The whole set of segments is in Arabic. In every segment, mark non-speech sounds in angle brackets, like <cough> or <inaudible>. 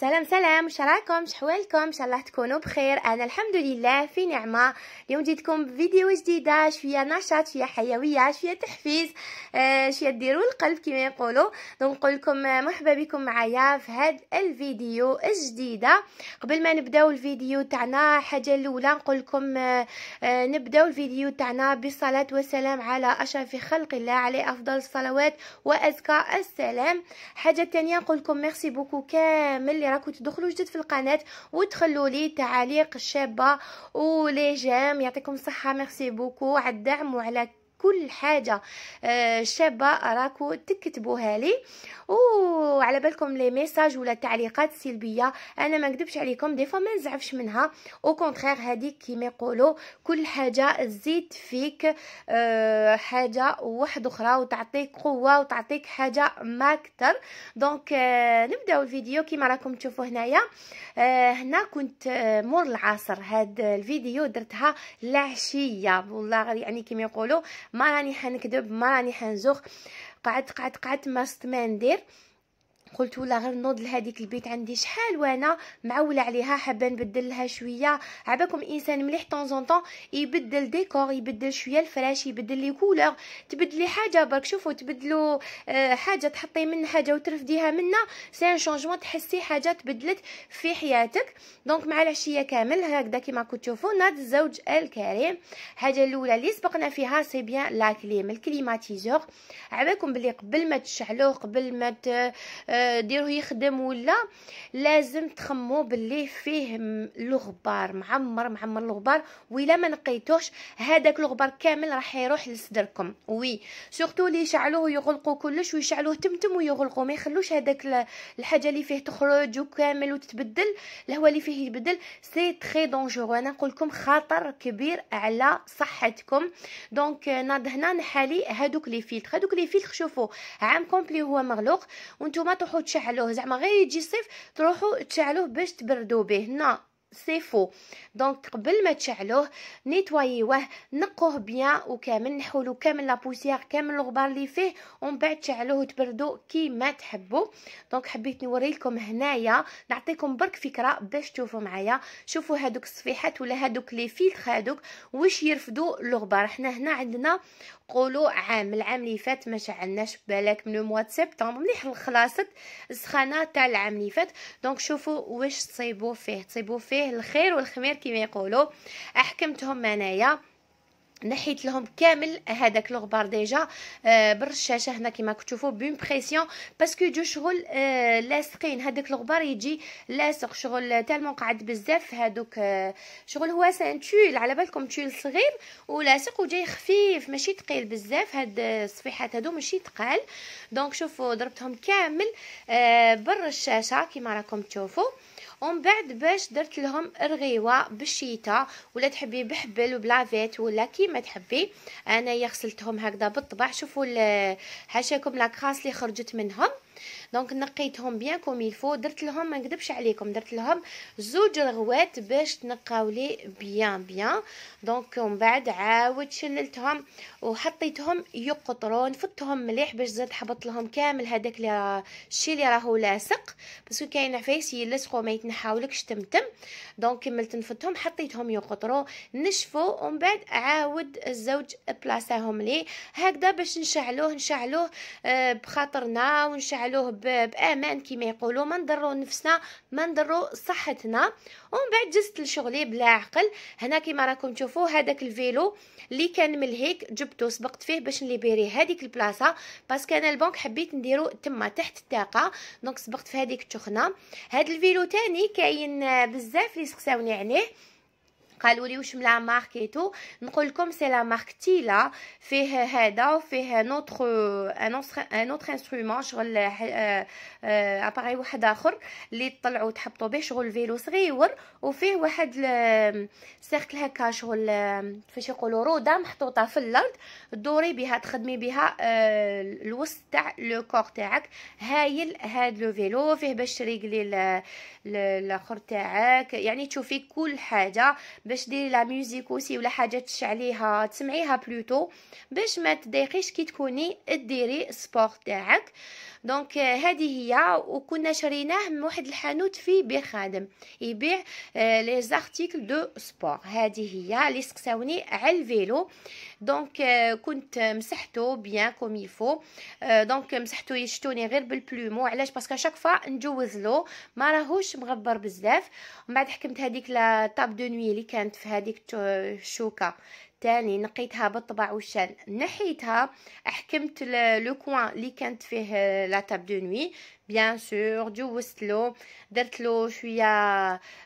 سلام سلام واش راكم شحوالكم ان شاء الله تكونوا بخير انا الحمد لله في نعمه اليوم جيتكم بفيديو جديده شويه نشاط شويه حيويه شويه تحفيز آه، شويه ديروا القلب كما يقولوا دونك نقول لكم مرحبا بكم معايا في هذا الفيديو الجديده قبل ما نبداو الفيديو تاعنا حاجه الاولى نقول لكم آه، آه، نبداو الفيديو تاعنا بالصلاه والسلام على اشرف خلق الله عليه افضل الصلوات وازكى السلام حاجه ثانيه نقول لكم ميرسي بوكو كامل راكم تدخلوا جدد في القناه وتخلوا لي تعاليق شابه ولي جيم يعطيكم الصحه ميرسي بوكو على الدعم وعلى كل حاجه آه، شابه راكو تكتبوها لي وعلى بالكم لي ميساج ولا تعليقات سلبيه انا ما نكذبش عليكم دي فما نزعفش منها او كونترير هذيك كيما يقولوا كل حاجه تزيد فيك آه، حاجه واحده اخرى وتعطيك قوه وتعطيك حاجه ما اكثر دونك آه، نبداو الفيديو كيما راكم تشوفوا هنايا هنا كنت مور العصر هاد الفيديو درتها العشيه والله يعني كيما يقولوا ما راني حنكذب ما راني حنزوخ قعدت قعدت قعدت ما ندير قلت ولا غير نوض لهاديك البيت عندي شحال وانا معوله عليها حابه نبدل لها شويه عباكم انسان مليح طون زون طون يبدل ديكور يبدل شويه الفراش يبدل لي كولور تبدلي حاجه برك شوفوا تبدلوا آه، حاجه تحطي من حاجه وترفديها منا سي ان شونجمون تحسي حاجه تبدلت في حياتك دونك مع العشيه كامل هكذا كيما راكم تشوفوا ناد الزوج الكريم الحاجه الاولى اللي سبقنا فيها سي بيان لا كليم الكليماتيزور عباكم بلي قبل ما تشعلوه قبل ما ت... آه، ديروه يخدم ولا لازم تخمو باللي فيه الغبار معمر معمر الغبار ولا ما نقيتوش هذاك الغبار كامل راح يروح لصدركم وي سورتو اللي يشعلوه يغلقوا كلش ويشعلوه تمتم ويغلقوا ما يخلوش هذاك الحاجه اللي فيه تخرج وكامل وتتبدل الهواء اللي فيه يتبدل سي تري دونجور انا نقول لكم خطر كبير على صحتكم دونك آه، ناض هنا نحالي هادوك لي فيلتر هادوك لي فيلتر شوفوا عام كومبلي هو مغلوق وانتم تروحوا تشعلوه زعما غير يجي الصيف تروحوا تشعلوه باش تبردوا به نا سي فو دونك قبل ما تشعلوه نيتواييوه نقوه بيان وكامل نحولو كامل لا بوسيير كامل الغبار اللي فيه ومن بعد تشعلوه وتبردو كيما تحبوا دونك حبيت نوريلكم هنايا نعطيكم برك فكره باش تشوفوا معايا شوفوا هادوك الصفيحات ولا هادوك لي فيلتر هادوك واش يرفدوا الغبار حنا هنا عندنا قولوا عام العام اللي فات ما شعلناش بالك من موا سبتمبر مليح خلاصت السخانه تاع العام اللي فات دونك شوفوا واش تصيبوا فيه تصيبوا فيه الخير والخمير كما يقولوا احكمتهم انايا نحيت لهم كامل هذاك الغبار ديجا آه، بالرشاشه هنا كما تشوفوا بون بريسيون باسكو جو شغل آه، لاصقين هذاك الغبار يجي لاصق شغل تالمون قعد بزاف هذوك آه، شغل هو سان تول على بالكم تول صغير ولاصق وجاي خفيف ماشي ثقيل بزاف هاد الصفيحات هادو ماشي ثقال دونك شوفوا ضربتهم كامل بالرشاشه كما راكم تشوفوا ومن بعد باش درت لهم الرغيوه بالشيتا ولا تحبي بحبل وبلافيت ولا كيما تحبي انايا غسلتهم هكذا بالطبع شوفوا حاشاكم لاكراس اللي خرجت منهم دونك نقيتهم بيان كوم يلفو درت لهم ما نكذبش عليكم درت لهم زوج رغوات باش تنقاو لي بيان بيان دونك ومن بعد عاود شللتهم وحطيتهم يقطرون فتهم مليح باش زاد حبط لهم كامل هذاك الشيء اللي راهو لاصق باسكو كاين عفايس يلصقوا ما يتنحاولكش تمتم دونك كملت نفتهم حطيتهم يقطرو نشفو ومن بعد عاود الزوج بلاصاهم لي هكذا باش نشعلوه نشعلوه آه، بخاطرنا ونشعلوه نجعلوه بامان كما يقولوا ما نضروا نفسنا ما نضروا صحتنا ومن بعد جزت لشغلي بلا عقل هنا كما راكم تشوفوا هذاك الفيلو اللي كان ملهيك جبته سبقت فيه باش نليبيري هذيك البلاصه باسكو انا البنك حبيت نديرو تما تحت الطاقه دونك سبقت في هذيك التخنه هذا الفيلو تاني كاين بزاف اللي سقساوني عليه قالوا لي واش من ماركيتو نقول لكم سي لا مارك تيلا فيه هذا وفيه نوتر ان ان اوتر انسترومون شغل اباري آه، واحد اخر اللي طلعوا تحطوا به شغل فيلو صغير وفيه واحد سيركل هكا شغل فاش يقولوا روده محطوطه في الارض دوري بها تخدمي بها آه، الوسط تاع لو كور تاعك هايل هاد لو فيلو فيه باش تريقلي الاخر تاعك يعني تشوفي كل حاجه باش ديري لا ميوزيك اوسي ولا حاجه تشعليها تسمعيها بلوتو باش ما تضايقيش كي تكوني ديري سبور تاعك دونك آه، هذه هي وكنا شريناه من واحد الحانوت في بير خادم يبيع لي زارتيكل دو سبور هذه هي اللي سقساوني على الفيلو دونك آه، كنت مسحتو بيان كوم يفو دونك مسحتو يشتوني غير بالبلومو علاش باسكو شاك فوا نجوز له ما راهوش مغبر بزاف ومن بعد حكمت هذيك لا طاب دو نوي اللي كانت في هذيك الشوكه آه، تاني نقيتها بالطبع وشان نحيتها حكمت لو كوان اللي كانت فيه لا تاب دو نوي بيان سور جوزت له درت له شويه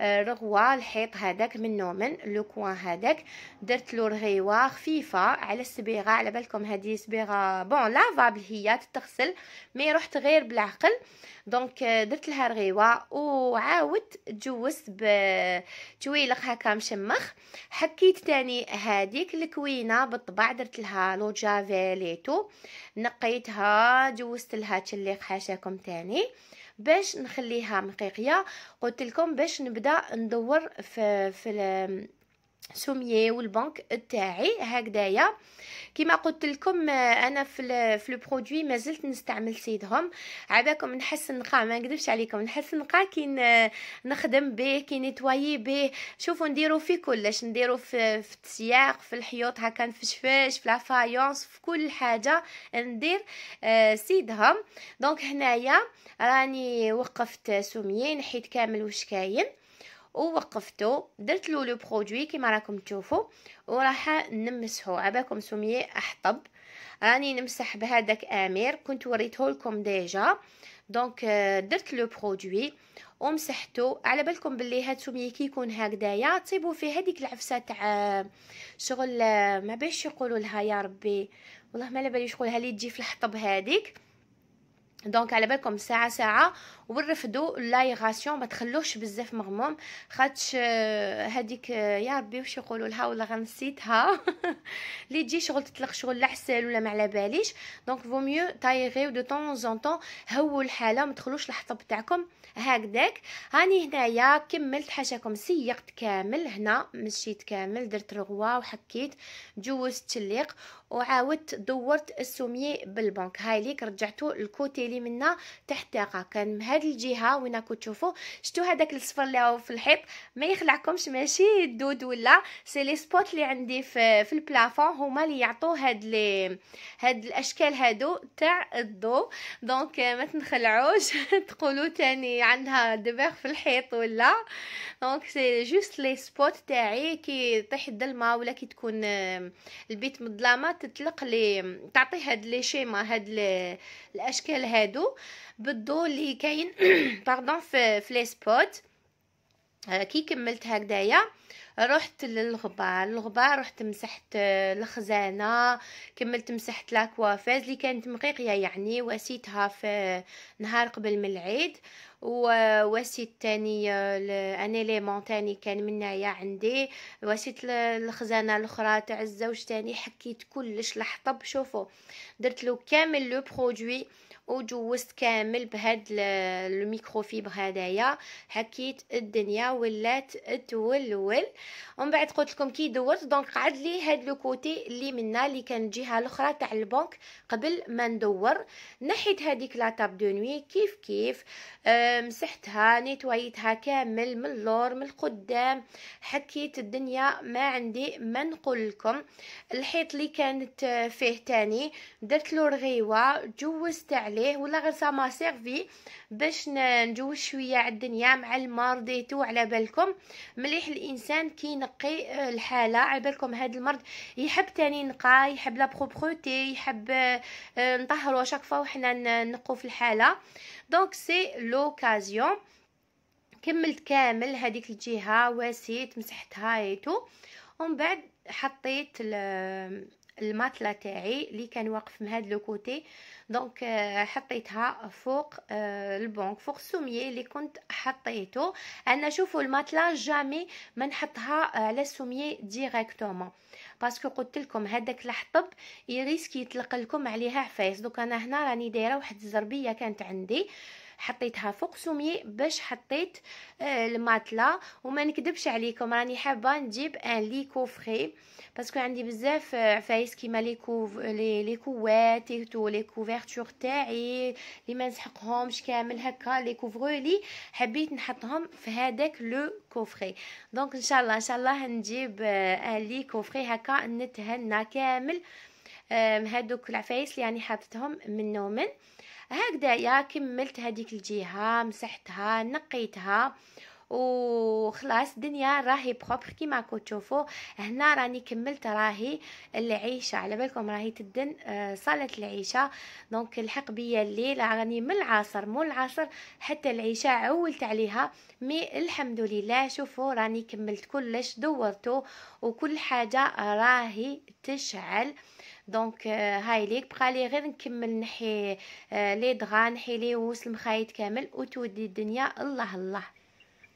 آه، رغوه الحيط هذاك منه من لو كوان هذاك درت له رغيوه خفيفه على الصبيغه على بالكم هذه صبيغه بون لافابل هي تتغسل مي رحت غير بالعقل دونك آه، درت لها رغيوه وعاودت جوزت بتويلق هكا مشمخ حكيت تاني هذيك الكوينه بالطبع درت لها لو جافيل نقيتها جوزت لها تشليق حاشاكم تاني يعني باش نخليها مقيقيه قلت لكم باش نبدا ندور في في سوميه والبنك تاعي هكذايا كما قلت لكم آه، انا في في البرودوي مازلت نستعمل سيدهم عباكم نحس نقا ما نكذبش عليكم نحس نقا كي نخدم به كي نتواي به شوفوا نديرو في كلش نديرو في, في السياق في الحيوط هكا في الشفاش في لافايونس في كل حاجه ندير آه، سيدهم دونك هنايا راني وقفت سوميه نحيت كامل واش كاين ووقفته درت له لو برودوي كيما راكم تشوفوا وراح على عباكم سميه احطب راني نمسح بهذاك امير كنت وريته لكم ديجا دونك درت لو برودوي ومسحته على بالكم باللي هاد سميه كي يكون هكذايا تصيبوا فيه هذيك العفسه تاع آه، شغل آه، ما باش يقولوا لها يا ربي والله ما على بالي شغل لي تجي في الحطب هذيك دونك على بالكم ساعه ساعه ورفدوا اللايغاسيون ما تخلوش بزاف مغموم خاطش هذيك آه، آه، يا ربي واش يقولوا لها ولا غنسيتها اللي <laughs> تجي شغل تطلق شغل لحسال ولا ما على باليش دونك فو ميو تايغيو دو طون زون طون هو الحاله ما تخلوش الحطب تاعكم هكذاك هاني هنايا كملت حاشاكم سيقت كامل هنا مشيت كامل درت رغوه وحكيت جوزت الليق وعاودت دورت السوميه بالبنك هاي ليك رجعتو الكوتي لي منا تحت ثقه كان من هاد الجهه وين راكم تشوفوا شفتوا هذاك الصفر اللي هو في الحيط ما يخلعكمش ماشي الدود ولا سي لي سبوت اللي عندي في في البلافون هما اللي يعطوا هاد لي هاد الاشكال هادو تاع الضو دونك آه، ما تنخلعوش <laughs> تقولوا تاني عندها دباغ في الحيط ولا دونك سي جوست لي سبوت تاعي كي طيح الظلمه ولا كي تكون آه، البيت مظلمه تطلق لي تعطي هاد لي شيما هاد الاشكال هاد هادو بالضو اللي كاين باردون <clears throat> في فلي سبوت آه، كي كملت هكذايا رحت للغبار الغبار رحت مسحت آه، الخزانه كملت مسحت لاكوافاز اللي كانت مقيقيه يعني وسيتها في نهار قبل من العيد ووسيت تاني انيليمون آه، تاني كان منايا عندي وسيت الخزانه الاخرى تاع الزوج تاني حكيت كلش لحطب شوفوا درت له كامل لو برودوي وجوزت كامل بهاد الميكرو فيبر هدايا حكيت الدنيا ولات تولول ومن بعد قلت لكم كي دوزت دونك قعد لي هاد لو كوتي اللي منا اللي كان الجهه الاخرى تاع البنك قبل ما ندور نحيت هذيك لا طاب دو نوي كيف كيف مسحتها نيتوايتها كامل من اللور من القدام حكيت الدنيا ما عندي ما نقول لكم الحيط اللي كانت فيه تاني درت له رغيوه جوزت عليه عليه ولا غير سا ما سيرفي باش نجوج شويه على الدنيا مع المرض ديتو على بالكم مليح الانسان كي ينقي آه، الحاله على بالكم هذا المرض يحب تاني نقى يحب لا بروبروتي يحب نطهروا شاك فوا وحنا نقوا في الحاله دونك سي لوكازيون كملت كامل هذيك الجهه واسيت مسحتها ايتو ومن بعد حطيت الماتلا تاعي اللي كان واقف من هاد لو كوتي دونك آه، حطيتها فوق آه، البونك فوق السوميه اللي كنت حطيته انا شوفوا الماتلا جامي ما نحطها آه، على السوميه ديريكتومون باسكو قلت لكم هذاك الحطب يريسك يطلق لكم عليها عفايس دوك انا هنا راني دايره واحد الزربيه كانت عندي آه حطيتها فوق سومي باش حطيت آه، الماطله وما نكذبش عليكم راني حابه نجيب ان ليكو فري باسكو عندي بزاف آه، عفايس كيما لي كوف لي كوات تو لي كوفرتور تاعي لي ما نسحقهمش كامل هكا لي كوفرولي حبيت نحطهم في هذاك لو كوفري دونك ان شاء الله ان شاء الله نجيب آه، ان لي كوفري هكا نتهنى كامل هادوك العفايس اللي يعني حاطتهم من نومن يا كملت هذيك الجهه مسحتها نقيتها وخلاص الدنيا راهي بروبر كيما راكو تشوفوا هنا راني كملت راهي العيشه على بالكم راهي تدن آه، صاله العيشه دونك الحق بيا الليل راني من العصر مو العصر حتى العيشه عولت عليها مي الحمد لله شوفوا راني كملت كلش دورته وكل حاجه راهي تشعل دونك euh, هاي ليك بقى لي غير نكمل نحي آه، لي دغا نحي لي وصل المخايط كامل وتودي الدنيا الله الله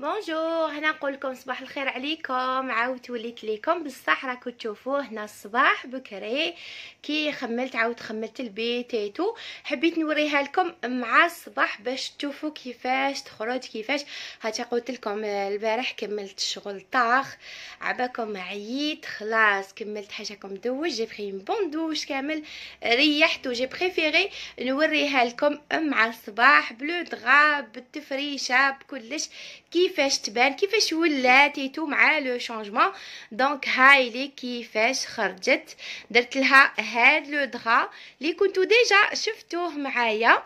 بونجور هنا نقول لكم صباح الخير عليكم عاود وليت ليكم بصح راكم تشوفوه هنا الصباح بكري كي خملت عاود خملت البيت ايتو حبيت نوريها لكم مع الصباح باش تشوفوا كيفاش تخرج كيفاش هاتا قلت لكم البارح كملت الشغل طاخ عباكم عييت خلاص كملت حاجاكم دوج جي بري بون دوش كامل ريحت وجي بريفيري نوريها لكم مع الصباح بلو دغاب بالتفريشه بكلش كيف كيفاش تبان كيفاش ولات ايتو مع لو شونجمون دونك هاي لي كيفاش خرجت درت لها هاد لو دغا لي كنتو ديجا شفتوه معايا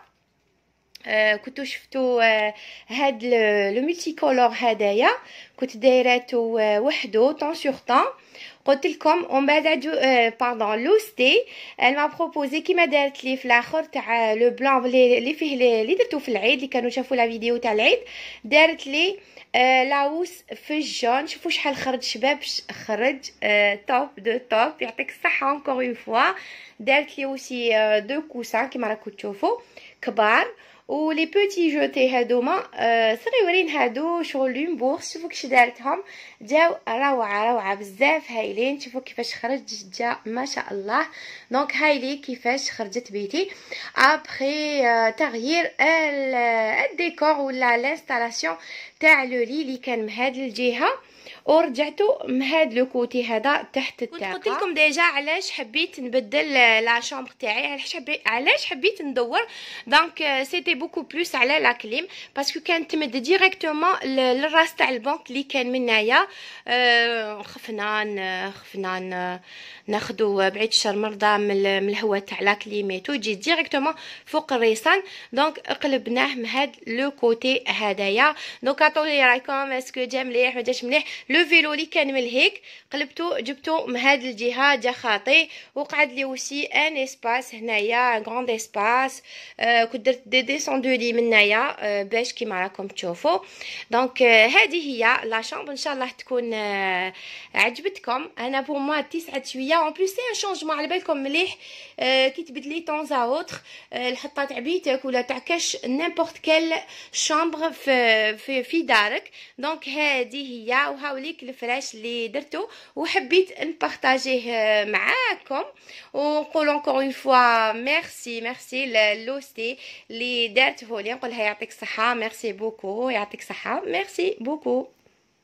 آه، كنتو شفتو آه، هاد لو ملتي كولور هدايا كنت دايراتو آه، وحدو وحده طون سور طون قلت لكم ومن بعد باردون لوستي ما بروبوزي كيما دارت لي في الاخر تاع لو بلون اللي فيه اللي درتو في العيد اللي كانوا شافوا لا فيديو تاع العيد دارت لي لاوس في الجون شوفوا شحال خرج شباب خرج توب دو توب يعطيك الصحه اونكور اون فوا دارت لي اوسي دو كوسان كيما راكم تشوفوا كبار ولي بوتي جوتي هادوما آه، صغيورين هادو شغل لومبور شوفو كش دارتهم جاو روعه روعه بزاف هايلين شوفو كيفاش خرج جا ما شاء الله دونك هايلي كيفاش خرجت بيتي ابخي آه، تغيير آه، الديكور ولا لانستالاسيون تاع لولي لي كان من هاد الجهه ورجعتو مهاد لو كوتي هذا تحت التاقه قلت لكم ديجا علاش حبيت نبدل لا شومبر تاعي علاش حبيت علاش حبيت ندور دونك سيتي بوكو بلوس على لا كليم باسكو كانت تمد ديريكتومون للراس تاع البنك اللي كان منايا هنايا خفنا خفنا ناخذوا بعيد الشر مرضى من الهواء تاع لا تو تجي ديريكتومون فوق الريسان دونك قلبناه من هاد لو كوتي هذايا دونك عطوني رايكم اسكو جا مليح ما جاش مليح لو فيلو اللي كان من هيك قلبتو جبتو من هاد الجهه جا خاطي وقعد لي وسي ان اسباس هنايا غراند اسباس آه كنت درت دي ديسوندو لي من هنايا آه باش كيما راكم تشوفوا دونك آه هذه هي لا ان شاء الله تكون آه عجبتكم انا بو موا تسعد شويه اون بليس سي ان شونجمون على بالكم مليح آه كي تبدلي طون زا اوتر الحطه تاع بيتك ولا تاع كاش نيمبورت كيل شامبر في, في في دارك دونك هذه هي وهاو ليك الفراش اللي درتو وحبيت نبارطاجيه آه، معاكم ونقول اونكور اون فوا ميرسي ميرسي لوستي اللي دارته لي نقولها يعطيك الصحه ميرسي بوكو يعطيك الصحه ميرسي بوكو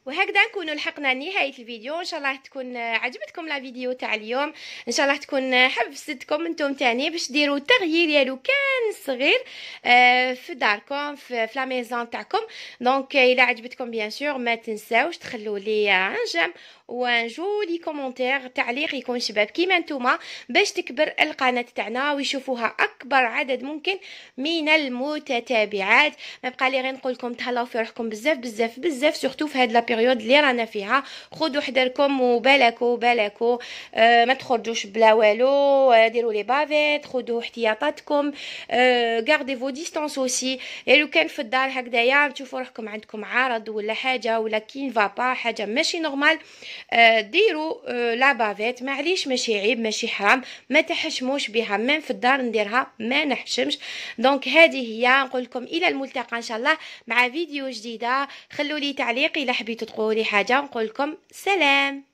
وهكذا نكونوا لحقنا نهايه الفيديو ان شاء الله تكون عجبتكم لا فيديو تاع اليوم ان شاء الله تكون حبستكم انتم تاني باش ديروا تغيير يالو كان صغير آه، في داركم في لا ميزون تاعكم دونك euh, الا عجبتكم بيان سور ما تنساوش تخلوا لي جيم وان لي كومونتير تعليق يكون شباب كيما نتوما باش تكبر القناه تاعنا ويشوفوها اكبر عدد ممكن من المتتابعات ما بقى لي غير نقول لكم تهلاو في روحكم بزاف بزاف بزاف سورتو في هاد لا البيريود اللي رانا فيها خذوا حذركم وبالكو بالكو آه ما تخرجوش بلا والو آه، ديروا لي بافيت خذوا احتياطاتكم آه غاردي فو ديستانس اوسي اي لو كان في الدار هكذايا تشوفوا روحكم عندكم عارض ولا حاجه ولا كين با حاجه ماشي نورمال آه ديروا آه لا بافيت معليش ماشي عيب ماشي حرام ما تحشموش بها ميم في الدار نديرها ما نحشمش دونك هذه هي نقول لكم الى الملتقى ان شاء الله مع فيديو جديده خلوا لي تعليق الى حبيتوا تقولوا لي حاجه نقول لكم سلام